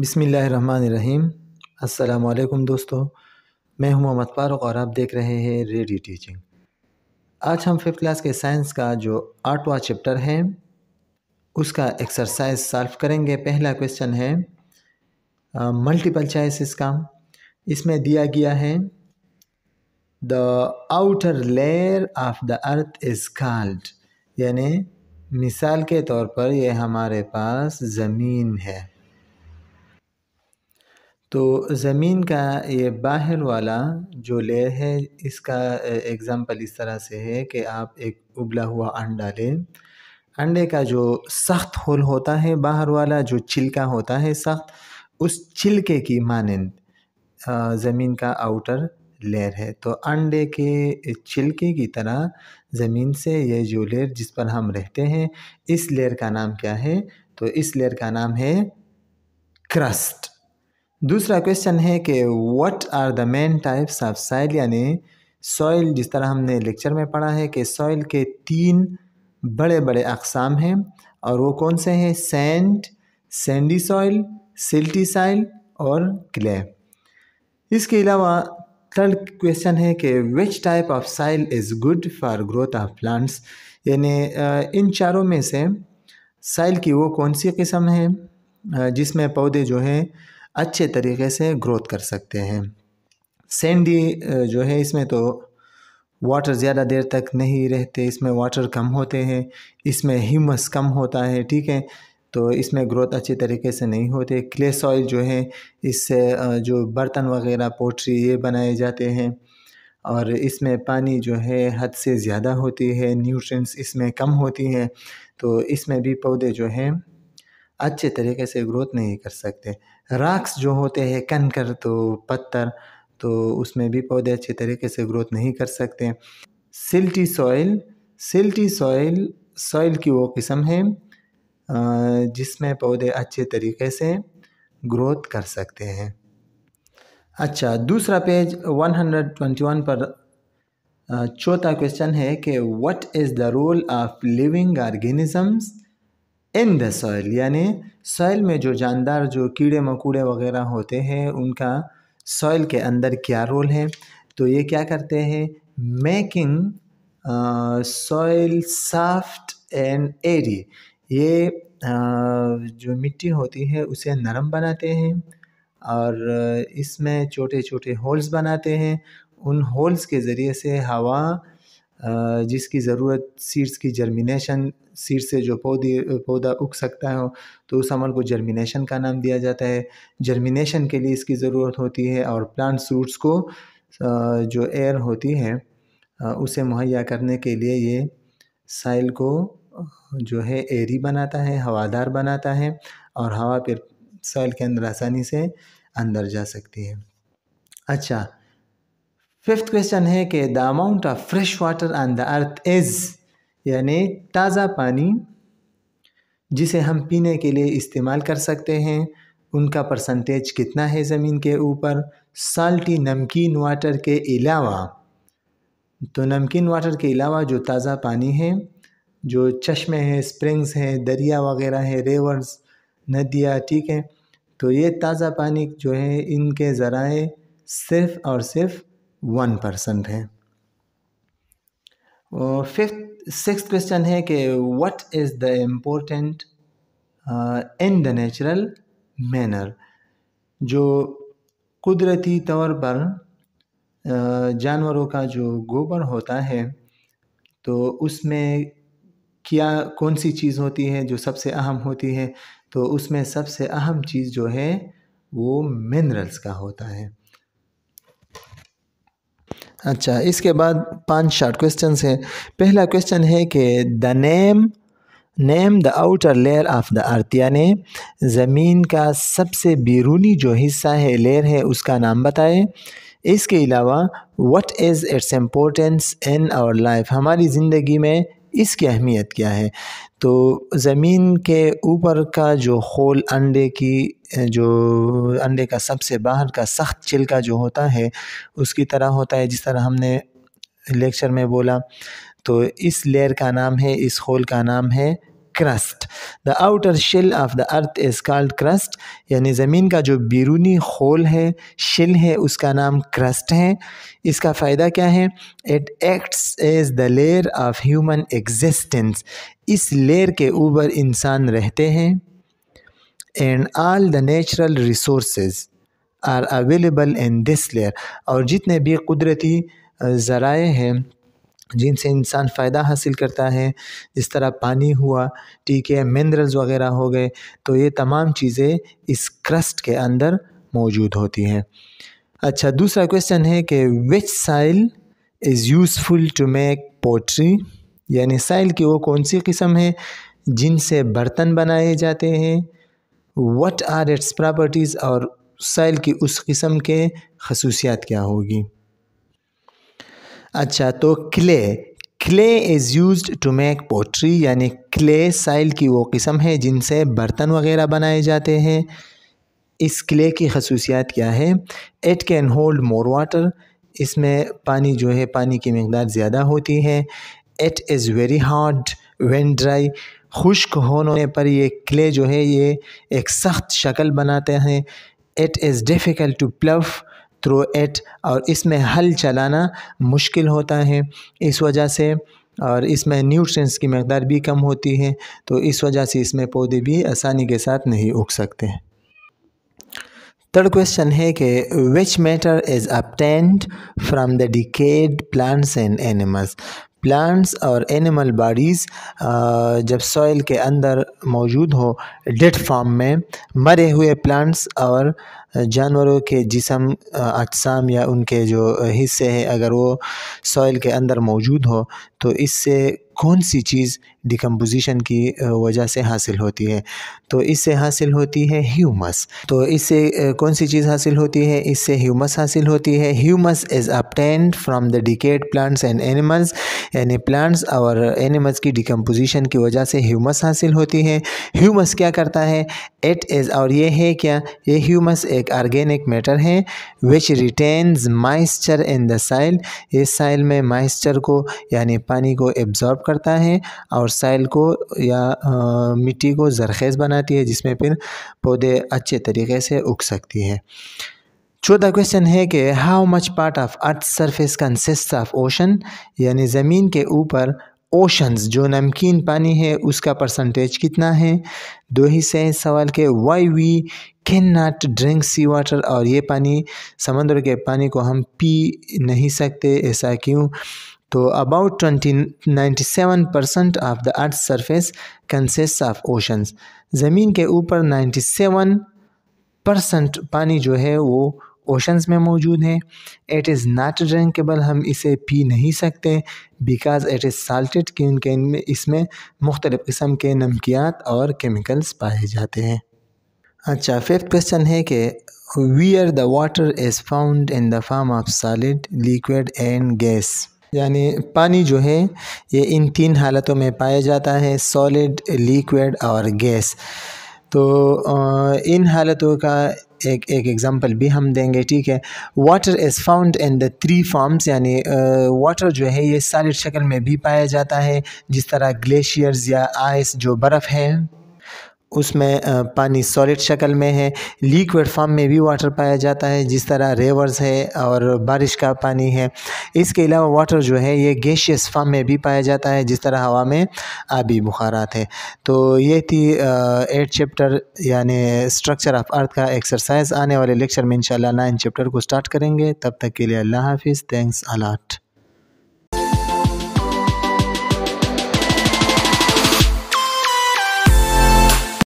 बिसमीम् अल्लाम दोस्तों मैं हूं मोहम्मद फारूक और आप देख रहे हैं रेडियो टीचिंग आज हम फिफ्थ क्लास के साइंस का जो आठवां चैप्टर है उसका एक्सरसाइज सॉल्व करेंगे पहला क्वेश्चन है मल्टीपल चॉइस इसका इसमें दिया गया है the outer layer of the earth is called यानी मिसाल के तौर पर यह हमारे पास ज़मीन है तो ज़मीन का ये बाहर वाला जो लेयर है इसका एग्ज़ाम्पल इस तरह से है कि आप एक उबला हुआ अंडा लें अंडे का जो सख्त होल होता है बाहर वाला जो छिलका होता है सख्त उस छिलके की मानंद ज़मीन का आउटर लेयर है तो अंडे के छिलके की तरह ज़मीन से यह जो लेयर जिस पर हम रहते हैं इस लेयर का नाम क्या है तो इस लेयर का नाम है क्रस्ट दूसरा क्वेश्चन है कि what are the main types of soil यानी सॉइल जिस तरह हमने लेक्चर में पढ़ा है कि सॉइल के तीन बड़े बड़े अकसाम हैं और वो कौन से हैं sand sandy soil silty soil और क्ले इसके अलावा थर्ड क्वेश्चन है कि which type of soil is good for growth of plants यानी इन चारों में से साइल की वो कौन सी किस्म है जिसमें पौधे जो हैं अच्छे तरीके से ग्रोथ कर सकते हैं सेंडी जो है इसमें तो वाटर ज़्यादा देर तक नहीं रहते इसमें वाटर कम होते हैं इसमें हिमस कम होता है ठीक है तो इसमें ग्रोथ अच्छे तरीके से नहीं होते क्ले सॉइल जो है इससे जो बर्तन वगैरह पोट्री ये बनाए जाते हैं और इसमें पानी जो है हद से ज़्यादा होती है न्यूट्रिएंट्स इसमें कम होती हैं तो इसमें भी पौधे जो हैं अच्छे तरीके से ग्रोथ नहीं कर सकते राक्स जो होते हैं कनकर तो पत्थर तो उसमें भी पौधे अच्छे तरीके से ग्रोथ नहीं कर सकते silty soil silty soil soil की वो किस्म है जिसमें पौधे अच्छे तरीके से ग्रोथ कर सकते हैं अच्छा दूसरा पेज 121 पर चौथा क्वेश्चन है कि what is the role of living organisms in the soil यानी सॉइल में जो जानदार जो कीड़े मकोड़े वगैरह होते हैं उनका सॉइल के अंदर क्या रोल है तो ये क्या करते हैं making soil soft and airy ये uh, जो मिट्टी होती है उसे नरम बनाते हैं और इसमें छोटे छोटे होल्स बनाते हैं उन होल्स के ज़रिए से हवा जिसकी ज़रूरत सीड्स की जर्मिनेशन सीड से जो पौधे पौधा उग सकता हो तो उस अमल को जर्मिनेशन का नाम दिया जाता है जर्मिनेशन के लिए इसकी ज़रूरत होती है और प्लांट रूट्स को जो एयर होती है उसे मुहैया करने के लिए ये साइल को जो है एरी बनाता है हवादार बनाता है और हवा फिर साइल के अंदर आसानी से अंदर जा सकती है अच्छा फिफ्थ क्वेश्चन है कि the amount of fresh water on the earth is यानी ताज़ा पानी जिसे हम पीने के लिए इस्तेमाल कर सकते हैं उनका परसेंटेज कितना है ज़मीन के ऊपर साल्टी नमकीन वाटर के अलावा तो नमकीन वाटर के अलावा जो ताज़ा पानी है जो चश्मे हैं स्प्रिंग्स हैं दरिया वगैरह हैं रेवर्स नदियाँ ठीक है तो ये ताज़ा पानी जो है इनके ज़राए सिर्फ़ और सिर्फ वन परसेंट हैं और फिफ्थ सिक्स क्वेश्चन है कि what is the important in the natural manner जो कुदरती तौर पर uh, जानवरों का जो गोबर होता है तो उसमें क्या कौन सी चीज़ होती है जो सबसे अहम होती है तो उसमें सबसे अहम चीज़ जो है वो मिनरल्स का होता है अच्छा इसके बाद पांच शार्ट क्वेश्चन हैं पहला क्वेश्चन है कि the name name the outer layer of the earth यानि ज़मीन का सबसे बैरूनी जो हिस्सा है लेयर है उसका नाम बताएं इसके अलावा what is its importance in our life हमारी ज़िंदगी में इसकी अहमियत क्या है तो ज़मीन के ऊपर का जो खोल अंडे की जो अंडे का सबसे बाहर का सख्त छिलका जो होता है उसकी तरह होता है जिस तरह हमने लेक्चर में बोला तो इस लेयर का नाम है इस होल का नाम है crust the outer shell of the earth is called crust यानी ज़मीन का जो बिरूनी खोल है शिल है उसका नाम क्रस्ट है इसका फ़ायदा क्या है it acts as the layer of human existence इस लेयर के ऊपर इंसान रहते हैं and all the natural resource are available in this layer और जितने भी कुदरती ज़राए हैं जिनसे इंसान फ़ायदा हासिल करता है जिस तरह पानी हुआ ठीक है मिनरल्स वगैरह हो गए तो ये तमाम चीज़ें इस क्रस्ट के अंदर मौजूद होती हैं अच्छा दूसरा क्वेश्चन है कि which soil is useful to make pottery यानी साइल की वो कौन सी किस्म है जिनसे बर्तन बनाए जाते हैं वट आर इट्स प्रॉपर्टीज़ और साइल की उस किस्म के खसूसियात क्या होगी अच्छा तो clay clay is use to make pottery यानी क्ले साइल की वो किस्म है जिनसे बर्तन वगैरह बनाए जाते हैं इस क्ले की खसूसियात क्या है it can hold more water इसमें पानी जो है पानी की मकदार ज़्यादा होती है it is very hard when dry खुश्क होने पर ये क्ले जो है ये एक सख्त शक्ल बनाते हैं it is difficult to plough through it और इसमें हल चलाना मुश्किल होता है इस वजह से और इसमें न्यूट्रिएंट्स की मकदार भी कम होती है तो इस वजह से इसमें पौधे भी आसानी के साथ नहीं उग सकते हैं थर्ड क्वेश्चन है कि which matter is obtained from the decayed plants and animals plants और एनिमल बॉडीज़ जब सॉइल के अंदर मौजूद हो डेड फॉर्म में मरे हुए प्लांट्स और जानवरों के जिसम अजसाम या उनके जो हिस्से हैं अगर वो सॉइल के अंदर मौजूद हो तो इससे कौन सी चीज़ डिकम्पोजिशन की वजह से हासिल होती है तो इससे हासिल होती है ह्यूमस तो इससे कौन सी चीज़ हासिल होती है इससे ह्यूमस हासिल होती है humus is obtained from the decayed plants and animals यानी प्लांट्स और एनिमल्स की डिकम्पोजिशन की वजह से ह्यूमस हासिल होती है ह्यूमस क्या करता है इट इज़ और ये है क्या ये ह्यूमस एक ऑर्गेनिक मैटर है विच रिटेन्स माइस्चर इन द साइल इस साइल में माइस्चर को यानी पानी को एब्जॉर्ब करता है और साइल को या आ, मिट्टी को जरखेज़ बनाती है जिसमें फिर पौधे अच्छे तरीके से उग सकती है चौथा क्वेश्चन है कि how much part of earth surface consist of ocean यानी ज़मीन के ऊपर ओशंस जो नमकीन पानी है उसका परसेंटेज कितना है दो ही से सवाल के why we can not drink sea water और ये पानी समंदर के पानी को हम पी नहीं सकते ऐसा क्यों तो about twenty ninety seven percent of the earth surface consist of oceans ज़मीन के ऊपर नाइन्टी सेवन परसेंट पानी जो है वो ओशंस में मौजूद है इट इज़ नाट ड्रिंकेबल हम इसे पी नहीं सकते बिकॉज इट इज़ साल्टेड क्योंकि इनमें इसमें मुख्तलिफ़ किस्म के नमकियात और केमिकल्स पाए जाते हैं अच्छा फिफ्थ क्वेश्चन है कि where the water is found in the form of solid liquid and gas यानी पानी जो है ये इन तीन हालतों में पाया जाता है सॉलिड लिक्विड और गैस तो इन हालतों का एक एक एग्ज़ाम्पल भी हम देंगे ठीक है water is found in the three forms यानी वाटर जो है ये सॉलिड शक्ल में भी पाया जाता है जिस तरह ग्लेशियर्स या आइस जो बर्फ़ है उसमें पानी सॉलिड शक्ल में है लिक्विड फॉर्म में भी वाटर पाया जाता है जिस तरह रेवर्स है और बारिश का पानी है इसके अलावा वाटर जो है ये गैशियस फॉर्म में भी पाया जाता है जिस तरह हवा में आबी बुखारात है तो ये थी एट चैप्टर यानि स्ट्रक्चर ऑफ अर्थ का एक्सरसाइज आने वाले लेक्चर में इंशाल्लाह नाइन चैप्टर को स्टार्ट करेंगे तब तक के लिए अल्लाह हाफिज़ थैंक्स अलाट